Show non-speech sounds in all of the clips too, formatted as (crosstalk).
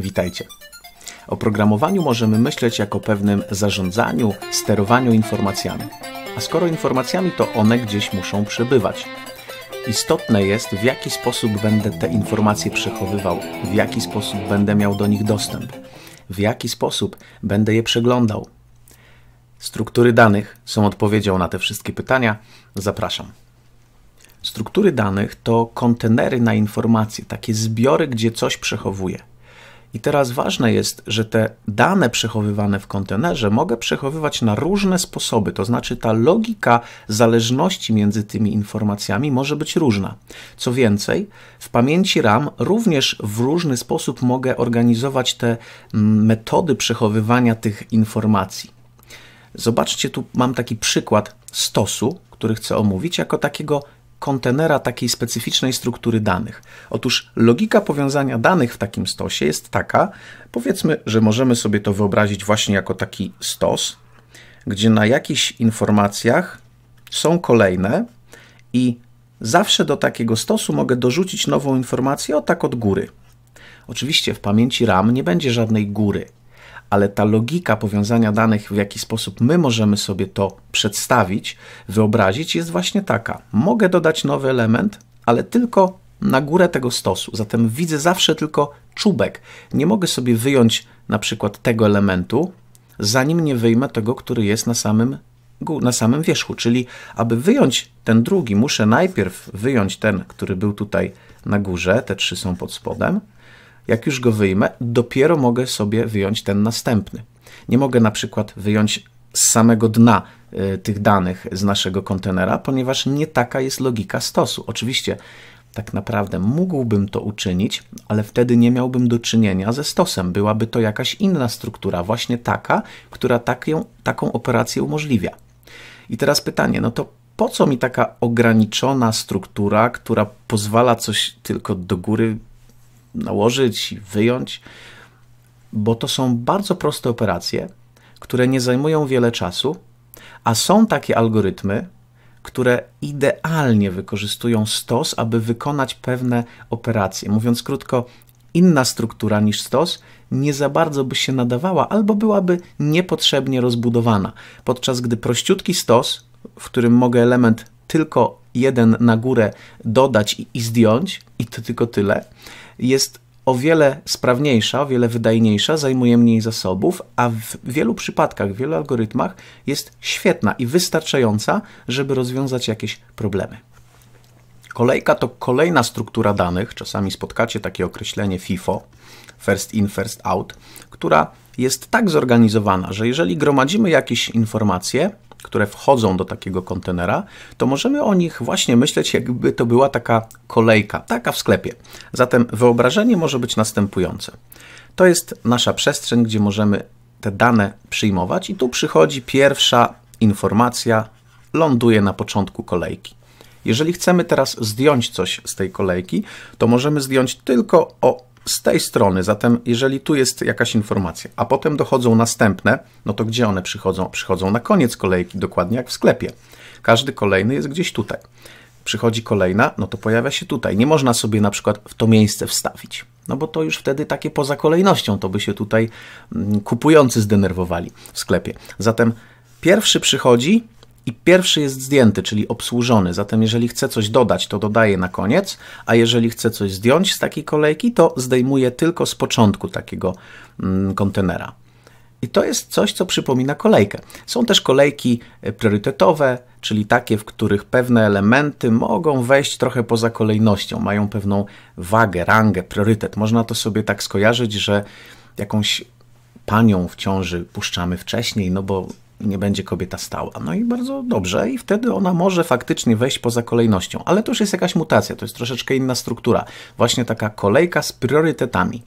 Witajcie. O programowaniu możemy myśleć jako pewnym zarządzaniu, sterowaniu informacjami. A skoro informacjami, to one gdzieś muszą przebywać. Istotne jest, w jaki sposób będę te informacje przechowywał, w jaki sposób będę miał do nich dostęp, w jaki sposób będę je przeglądał. Struktury danych są odpowiedzią na te wszystkie pytania. Zapraszam. Struktury danych to kontenery na informacje, takie zbiory, gdzie coś przechowuję. I teraz ważne jest, że te dane przechowywane w kontenerze mogę przechowywać na różne sposoby, to znaczy ta logika zależności między tymi informacjami może być różna. Co więcej, w pamięci RAM również w różny sposób mogę organizować te mm, metody przechowywania tych informacji. Zobaczcie, tu mam taki przykład stosu, który chcę omówić, jako takiego kontenera takiej specyficznej struktury danych. Otóż logika powiązania danych w takim stosie jest taka, powiedzmy, że możemy sobie to wyobrazić właśnie jako taki stos, gdzie na jakichś informacjach są kolejne i zawsze do takiego stosu mogę dorzucić nową informację o tak od góry. Oczywiście w pamięci RAM nie będzie żadnej góry, ale ta logika powiązania danych, w jaki sposób my możemy sobie to przedstawić, wyobrazić, jest właśnie taka. Mogę dodać nowy element, ale tylko na górę tego stosu. Zatem widzę zawsze tylko czubek. Nie mogę sobie wyjąć na przykład tego elementu, zanim nie wyjmę tego, który jest na samym, na samym wierzchu. Czyli aby wyjąć ten drugi, muszę najpierw wyjąć ten, który był tutaj na górze, te trzy są pod spodem, jak już go wyjmę, dopiero mogę sobie wyjąć ten następny. Nie mogę na przykład wyjąć z samego dna e, tych danych z naszego kontenera, ponieważ nie taka jest logika stosu. Oczywiście tak naprawdę mógłbym to uczynić, ale wtedy nie miałbym do czynienia ze stosem. Byłaby to jakaś inna struktura, właśnie taka, która taką, taką operację umożliwia. I teraz pytanie, no to po co mi taka ograniczona struktura, która pozwala coś tylko do góry nałożyć i wyjąć, bo to są bardzo proste operacje, które nie zajmują wiele czasu, a są takie algorytmy, które idealnie wykorzystują stos, aby wykonać pewne operacje. Mówiąc krótko, inna struktura niż stos nie za bardzo by się nadawała albo byłaby niepotrzebnie rozbudowana, podczas gdy prościutki stos, w którym mogę element tylko jeden na górę dodać i, zdjąć, i to tylko tyle, jest o wiele sprawniejsza, o wiele wydajniejsza, zajmuje mniej zasobów, a w wielu przypadkach, w wielu algorytmach jest świetna i wystarczająca, żeby rozwiązać jakieś problemy. Kolejka to kolejna struktura danych, czasami spotkacie takie określenie FIFO, first in, first out, która jest tak zorganizowana, że jeżeli gromadzimy jakieś informacje, które wchodzą do takiego kontenera, to możemy o nich właśnie myśleć, jakby to była taka kolejka, taka w sklepie. Zatem wyobrażenie może być następujące. To jest nasza przestrzeń, gdzie możemy te dane przyjmować, i tu przychodzi pierwsza informacja, ląduje na początku kolejki. Jeżeli chcemy teraz zdjąć coś z tej kolejki, to możemy zdjąć tylko o z tej strony. Zatem, jeżeli tu jest jakaś informacja, a potem dochodzą następne, no to gdzie one przychodzą? Przychodzą na koniec kolejki, dokładnie jak w sklepie. Każdy kolejny jest gdzieś tutaj. Przychodzi kolejna, no to pojawia się tutaj. Nie można sobie na przykład w to miejsce wstawić, no bo to już wtedy takie poza kolejnością, to by się tutaj mm, kupujący zdenerwowali w sklepie. Zatem pierwszy przychodzi, i pierwszy jest zdjęty, czyli obsłużony. Zatem jeżeli chcę coś dodać, to dodaję na koniec, a jeżeli chcę coś zdjąć z takiej kolejki, to zdejmuję tylko z początku takiego mm, kontenera. I to jest coś, co przypomina kolejkę. Są też kolejki e, priorytetowe, czyli takie, w których pewne elementy mogą wejść trochę poza kolejnością, mają pewną wagę, rangę, priorytet. Można to sobie tak skojarzyć, że jakąś panią w ciąży puszczamy wcześniej, no bo nie będzie kobieta stała. No i bardzo dobrze, i wtedy ona może faktycznie wejść poza kolejnością, ale to już jest jakaś mutacja, to jest troszeczkę inna struktura, właśnie taka kolejka z priorytetami.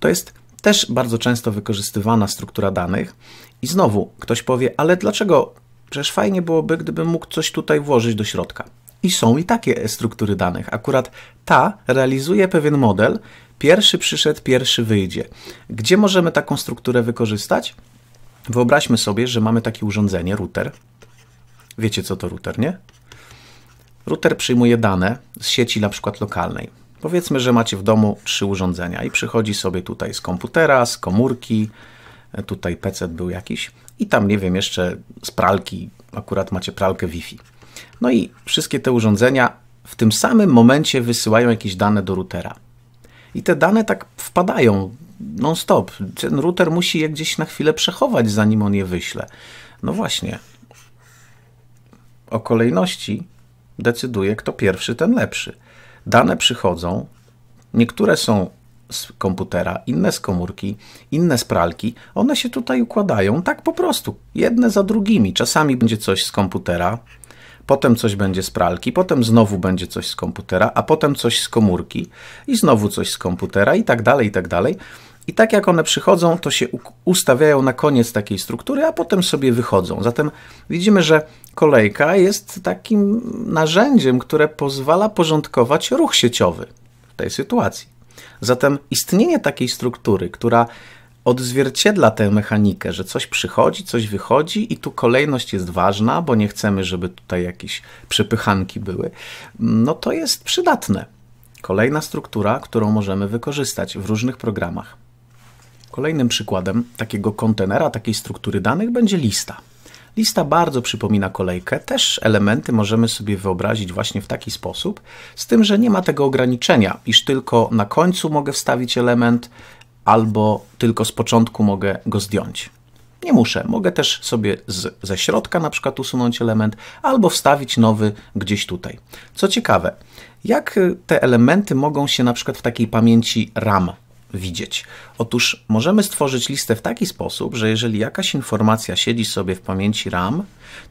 To jest też bardzo często wykorzystywana struktura danych. I znowu ktoś powie, ale dlaczego? Przecież fajnie byłoby, gdybym mógł coś tutaj włożyć do środka. I są i takie struktury danych. Akurat ta realizuje pewien model, pierwszy przyszedł, pierwszy wyjdzie. Gdzie możemy taką strukturę wykorzystać? Wyobraźmy sobie, że mamy takie urządzenie, router. Wiecie co to router, nie? Router przyjmuje dane z sieci na przykład lokalnej. Powiedzmy, że macie w domu trzy urządzenia i przychodzi sobie tutaj z komputera, z komórki, tutaj PC był jakiś i tam, nie wiem, jeszcze z pralki, akurat macie pralkę Wi-Fi. No i wszystkie te urządzenia w tym samym momencie wysyłają jakieś dane do routera. I te dane tak wpadają non-stop. Ten router musi je gdzieś na chwilę przechować, zanim on je wyśle. No właśnie. O kolejności decyduje, kto pierwszy, ten lepszy. Dane przychodzą, niektóre są z komputera, inne z komórki, inne z pralki. One się tutaj układają tak po prostu, jedne za drugimi. Czasami będzie coś z komputera, potem coś będzie z pralki, potem znowu będzie coś z komputera, a potem coś z komórki i znowu coś z komputera i tak dalej, i tak dalej. I tak jak one przychodzą, to się ustawiają na koniec takiej struktury, a potem sobie wychodzą. Zatem widzimy, że kolejka jest takim narzędziem, które pozwala porządkować ruch sieciowy w tej sytuacji. Zatem istnienie takiej struktury, która odzwierciedla tę mechanikę, że coś przychodzi, coś wychodzi i tu kolejność jest ważna, bo nie chcemy, żeby tutaj jakieś przepychanki były, no to jest przydatne. Kolejna struktura, którą możemy wykorzystać w różnych programach. Kolejnym przykładem takiego kontenera, takiej struktury danych będzie lista. Lista bardzo przypomina kolejkę, też elementy możemy sobie wyobrazić właśnie w taki sposób, z tym, że nie ma tego ograniczenia, iż tylko na końcu mogę wstawić element, albo tylko z początku mogę go zdjąć. Nie muszę, mogę też sobie z, ze środka na przykład usunąć element, albo wstawić nowy gdzieś tutaj. Co ciekawe, jak y, te elementy mogą się na przykład w takiej pamięci RAM widzieć? Otóż możemy stworzyć listę w taki sposób, że jeżeli jakaś informacja siedzi sobie w pamięci RAM,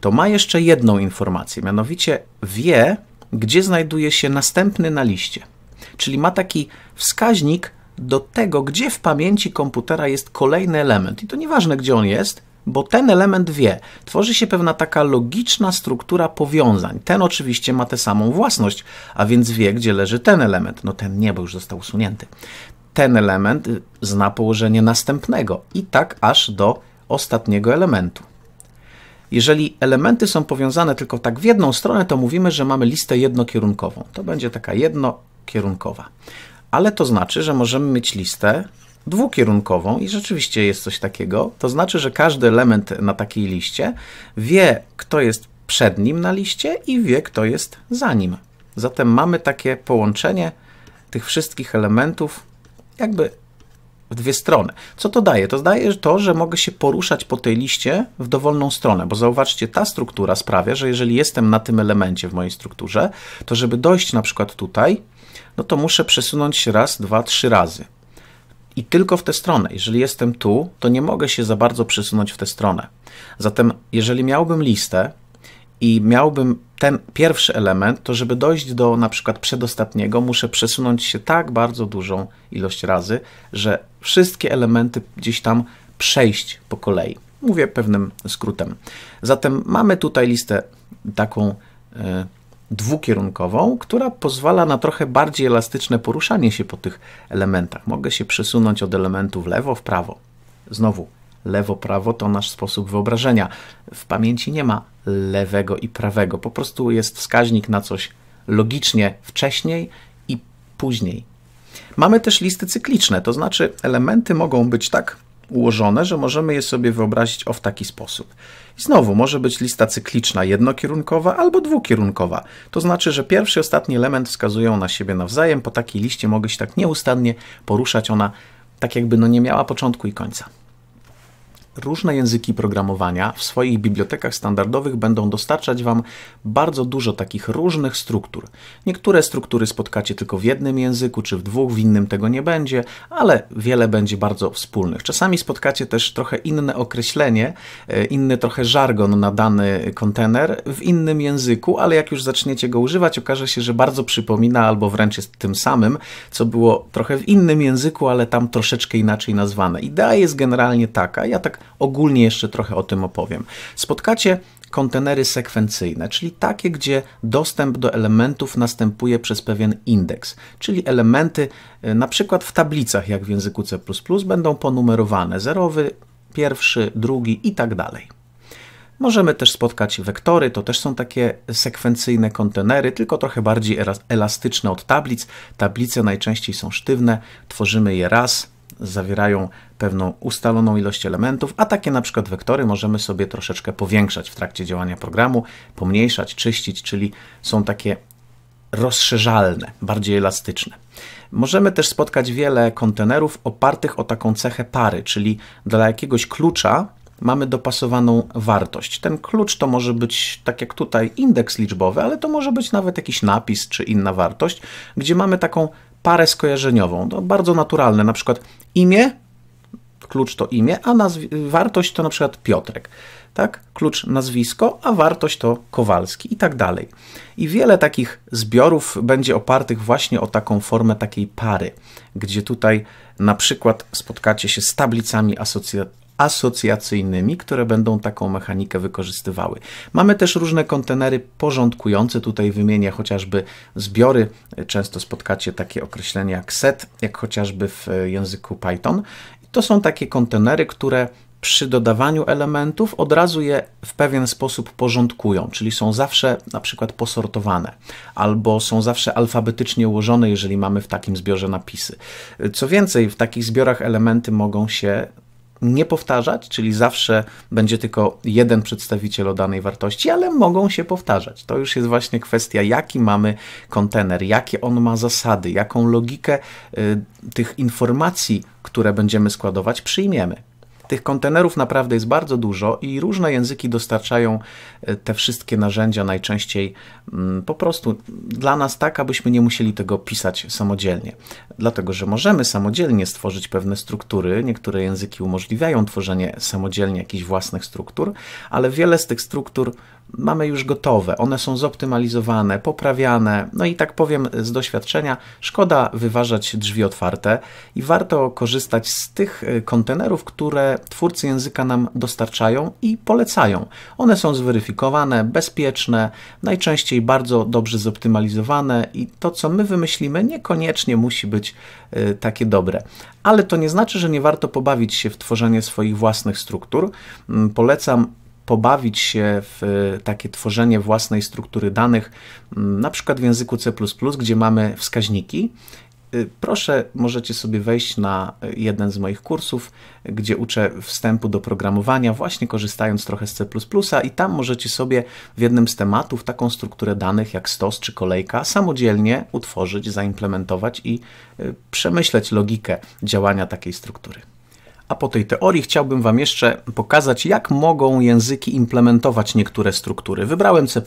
to ma jeszcze jedną informację, mianowicie wie, gdzie znajduje się następny na liście. Czyli ma taki wskaźnik do tego, gdzie w pamięci komputera jest kolejny element. I to nieważne, gdzie on jest, bo ten element wie. Tworzy się pewna taka logiczna struktura powiązań. Ten oczywiście ma tę samą własność, a więc wie, gdzie leży ten element. No ten nie, bo już został usunięty. Ten element y, zna położenie następnego i tak aż do ostatniego elementu. Jeżeli elementy są powiązane tylko tak w jedną stronę, to mówimy, że mamy listę jednokierunkową. To będzie taka jednokierunkowa ale to znaczy, że możemy mieć listę dwukierunkową i rzeczywiście jest coś takiego. To znaczy, że każdy element na takiej liście wie, kto jest przed nim na liście i wie, kto jest za nim. Zatem mamy takie połączenie tych wszystkich elementów jakby w dwie strony. Co to daje? To daje to, że mogę się poruszać po tej liście w dowolną stronę, bo zauważcie, ta struktura sprawia, że jeżeli jestem na tym elemencie w mojej strukturze, to żeby dojść na przykład tutaj, no to muszę przesunąć się raz, dwa, trzy razy. I tylko w tę stronę. Jeżeli jestem tu, to nie mogę się za bardzo przesunąć w tę stronę. Zatem, jeżeli miałbym listę i miałbym ten pierwszy element, to żeby dojść do na przykład przedostatniego, muszę przesunąć się tak bardzo dużą ilość razy, że wszystkie elementy gdzieś tam przejść po kolei. Mówię pewnym skrótem. Zatem mamy tutaj listę taką. Yy, dwukierunkową, która pozwala na trochę bardziej elastyczne poruszanie się po tych elementach. Mogę się przesunąć od elementu w lewo, w prawo. Znowu, lewo-prawo to nasz sposób wyobrażenia. W pamięci nie ma lewego i prawego, po prostu jest wskaźnik na coś logicznie wcześniej i później. Mamy też listy cykliczne, to znaczy elementy mogą być tak ułożone, że możemy je sobie wyobrazić o w taki sposób. I znowu może być lista cykliczna jednokierunkowa albo dwukierunkowa. To znaczy, że pierwszy i ostatni element wskazują na siebie nawzajem. Po takiej liście mogę się tak nieustannie poruszać. Ona tak jakby no nie miała początku i końca. Różne języki programowania w swoich bibliotekach standardowych będą dostarczać Wam bardzo dużo takich różnych struktur. Niektóre struktury spotkacie tylko w jednym języku czy w dwóch, w innym tego nie będzie, ale wiele będzie bardzo wspólnych. Czasami spotkacie też trochę inne określenie, e, inny trochę żargon na dany kontener w innym języku, ale jak już zaczniecie go używać, okaże się, że bardzo przypomina albo wręcz jest tym samym, co było trochę w innym języku, ale tam troszeczkę inaczej nazwane. Idea jest generalnie taka, ja tak Ogólnie jeszcze trochę o tym opowiem. Spotkacie kontenery sekwencyjne, czyli takie, gdzie dostęp do elementów następuje przez pewien indeks, czyli elementy y, na przykład w tablicach, jak w języku C++, będą ponumerowane zerowy, pierwszy, drugi i tak dalej. Możemy też spotkać wektory, to też są takie sekwencyjne kontenery, tylko trochę bardziej elastyczne od tablic. Tablice najczęściej są sztywne, tworzymy je raz, zawierają pewną ustaloną ilość elementów, a takie na przykład wektory możemy sobie troszeczkę powiększać w trakcie działania programu, pomniejszać, czyścić, czyli są takie rozszerzalne, bardziej elastyczne. Możemy też spotkać wiele kontenerów opartych o taką cechę pary, czyli dla jakiegoś klucza mamy dopasowaną wartość. Ten klucz to może być, tak jak tutaj, indeks liczbowy, ale to może być nawet jakiś napis czy inna wartość, gdzie mamy taką parę skojarzeniową. To bardzo naturalne, na przykład Imię, klucz to imię, a wartość to na przykład Piotrek. Tak? Klucz nazwisko, a wartość to Kowalski i tak dalej. I wiele takich zbiorów będzie opartych właśnie o taką formę takiej pary, gdzie tutaj na przykład spotkacie się z tablicami asocja- asocjacyjnymi, które będą taką mechanikę wykorzystywały. Mamy też różne kontenery porządkujące, tutaj wymienię chociażby zbiory, często spotkacie takie określenia jak set, jak chociażby w języku Python. To są takie kontenery, które przy dodawaniu elementów od razu je w pewien sposób porządkują, czyli są zawsze na przykład posortowane albo są zawsze alfabetycznie ułożone, jeżeli mamy w takim zbiorze napisy. Co więcej, w takich zbiorach elementy mogą się nie powtarzać, czyli zawsze będzie tylko jeden przedstawiciel o danej wartości, ale mogą się powtarzać. To już jest właśnie kwestia, jaki mamy kontener, jakie on ma zasady, jaką logikę y, tych informacji, które będziemy składować, przyjmiemy. Tych kontenerów naprawdę jest bardzo dużo i różne języki dostarczają y, te wszystkie narzędzia najczęściej Mm, po prostu dla nas tak, abyśmy nie musieli tego pisać samodzielnie. Dlatego, że możemy samodzielnie stworzyć pewne struktury, niektóre języki umożliwiają tworzenie samodzielnie jakichś własnych struktur, ale wiele z tych struktur mamy już gotowe, one są zoptymalizowane, poprawiane. No i tak powiem z doświadczenia, szkoda wyważać drzwi otwarte i warto korzystać z tych y, kontenerów, które twórcy języka nam dostarczają i polecają. One są zweryfikowane, bezpieczne, najczęściej najczęściej bardzo dobrze zoptymalizowane i to, co my wymyślimy, niekoniecznie musi być y, takie dobre. Ale to nie znaczy, że nie warto pobawić się w tworzenie swoich własnych struktur. Mm, polecam pobawić się w y, takie tworzenie własnej struktury danych, mm, na przykład w języku C, gdzie mamy wskaźniki Y, proszę, możecie sobie wejść na y, jeden z moich kursów, gdzie uczę wstępu do programowania, właśnie korzystając trochę z C i tam możecie sobie w jednym z tematów taką strukturę danych jak stos czy kolejka samodzielnie utworzyć, zaimplementować i y, przemyśleć logikę działania takiej struktury. A po tej teorii chciałbym Wam jeszcze pokazać, jak mogą języki implementować niektóre struktury. Wybrałem C,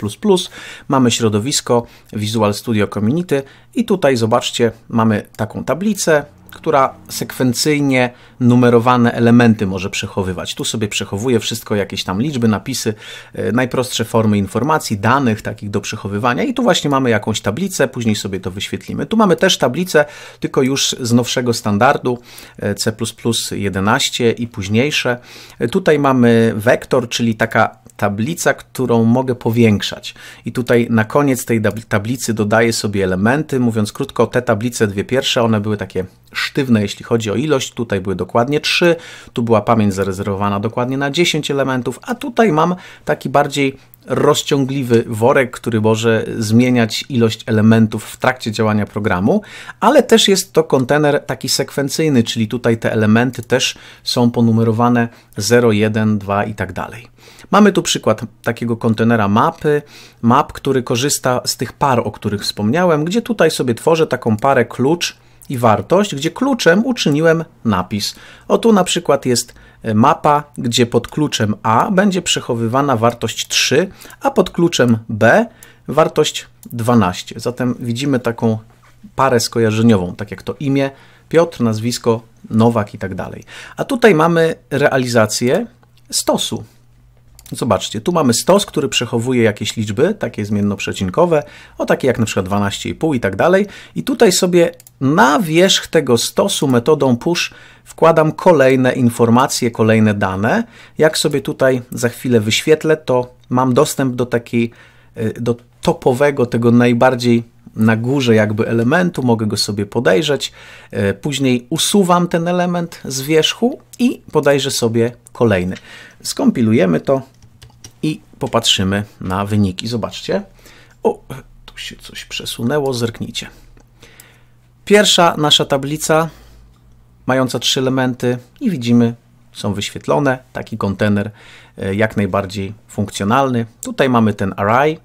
mamy środowisko Visual Studio Community i tutaj zobaczcie, mamy taką tablicę, która sekwencyjnie numerowane elementy może przechowywać. Tu sobie przechowuje wszystko, jakieś tam liczby, napisy, e, najprostsze formy informacji, danych takich do przechowywania i tu właśnie mamy jakąś tablicę, później sobie to wyświetlimy. Tu mamy też tablicę, tylko już z nowszego standardu e, C++ 11 i późniejsze. E, tutaj mamy wektor, czyli taka tablica, którą mogę powiększać. I tutaj na koniec tej tablicy dodaję sobie elementy. Mówiąc krótko, te tablice dwie pierwsze, one były takie sztywne, jeśli chodzi o ilość. Tutaj były dokładnie trzy. tu była pamięć zarezerwowana dokładnie na 10 elementów, a tutaj mam taki bardziej rozciągliwy worek, który może zmieniać ilość elementów w trakcie działania programu, ale też jest to kontener taki sekwencyjny, czyli tutaj te elementy też są ponumerowane 0, 1, 2 i tak dalej. Mamy tu przykład takiego kontenera mapy, map, który korzysta z tych par, o których wspomniałem, gdzie tutaj sobie tworzę taką parę klucz i wartość, gdzie kluczem uczyniłem napis. O tu na przykład jest E, mapa, gdzie pod kluczem A będzie przechowywana wartość 3, a pod kluczem B wartość 12. Zatem widzimy taką parę skojarzeniową, tak jak to imię, Piotr, nazwisko, Nowak i tak dalej. A tutaj mamy realizację stosu. Zobaczcie, tu mamy stos, który przechowuje jakieś liczby, takie zmiennoprzecinkowe, o takie jak na przykład 12,5 i tak dalej. I tutaj sobie na wierzch tego stosu metodą push wkładam kolejne informacje, kolejne dane. Jak sobie tutaj za chwilę wyświetlę, to mam dostęp do takiej, y, do topowego, tego najbardziej na górze jakby elementu, mogę go sobie podejrzeć. Y, później usuwam ten element z wierzchu i podejrzę sobie kolejny. Skompilujemy to, popatrzymy na wyniki. Zobaczcie. O, tu się coś przesunęło, zerknijcie. Pierwsza nasza tablica, mająca trzy elementy i widzimy, są wyświetlone. Taki kontener e, jak najbardziej funkcjonalny. Tutaj mamy ten array,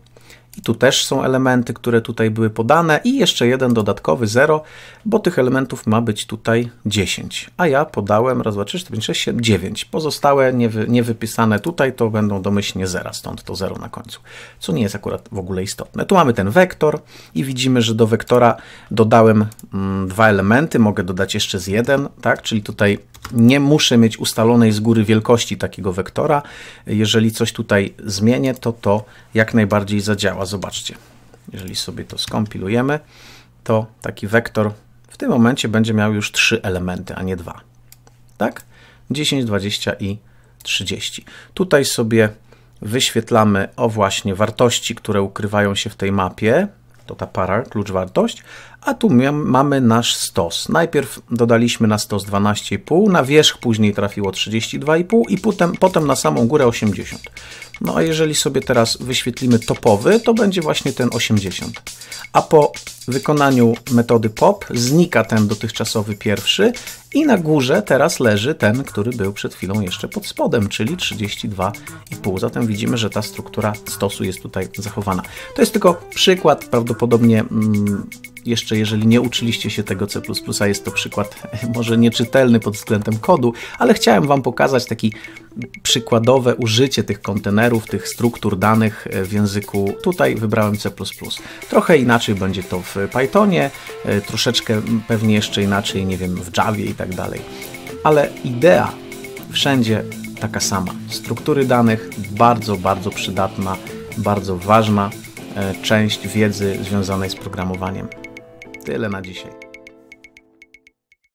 tu też są elementy, które tutaj były podane i jeszcze jeden dodatkowy 0, bo tych elementów ma być tutaj 10. A ja podałem raz, dwa, trzy, cztery, pięć, sześć, siedem, dziewięć. Pozostałe niewy, niewypisane tutaj to będą domyślnie 0, stąd to 0 na końcu, co nie jest akurat w ogóle istotne. Tu mamy ten wektor i widzimy, że do wektora dodałem mm, dwa elementy, mogę dodać jeszcze z jeden, tak? czyli tutaj nie muszę mieć ustalonej z góry wielkości takiego wektora. Jeżeli coś tutaj zmienię, to to jak najbardziej zadziała zobaczcie, jeżeli sobie to skompilujemy, to taki wektor w tym momencie będzie miał już trzy elementy, a nie dwa. Tak? 10, 20 i 30. Tutaj sobie wyświetlamy o właśnie wartości, które ukrywają się w tej mapie, to ta para, klucz wartość, a tu mamy nasz stos. Najpierw dodaliśmy na stos 12,5, na wierzch później trafiło 32,5 i potem, potem na samą górę 80. No a jeżeli sobie teraz wyświetlimy topowy, to będzie właśnie ten 80. A po wykonaniu metody pop znika ten dotychczasowy pierwszy i na górze teraz leży ten, który był przed chwilą jeszcze pod spodem, czyli 32,5. Zatem widzimy, że ta struktura stosu jest tutaj zachowana. To jest tylko przykład, prawdopodobnie mm, jeszcze jeżeli nie uczyliście się tego C++, jest to przykład (laughs) może nieczytelny pod względem kodu, ale chciałem Wam pokazać taki przykładowe użycie tych kontenerów, tych struktur danych e, w języku. Tutaj wybrałem C++. Trochę inaczej będzie to w Pythonie, e, troszeczkę pewnie jeszcze inaczej, nie wiem, w Javie i tak dalej. Ale idea wszędzie taka sama. Struktury danych bardzo, bardzo przydatna, bardzo ważna e, część wiedzy związanej z programowaniem. Tyle na dzisiaj.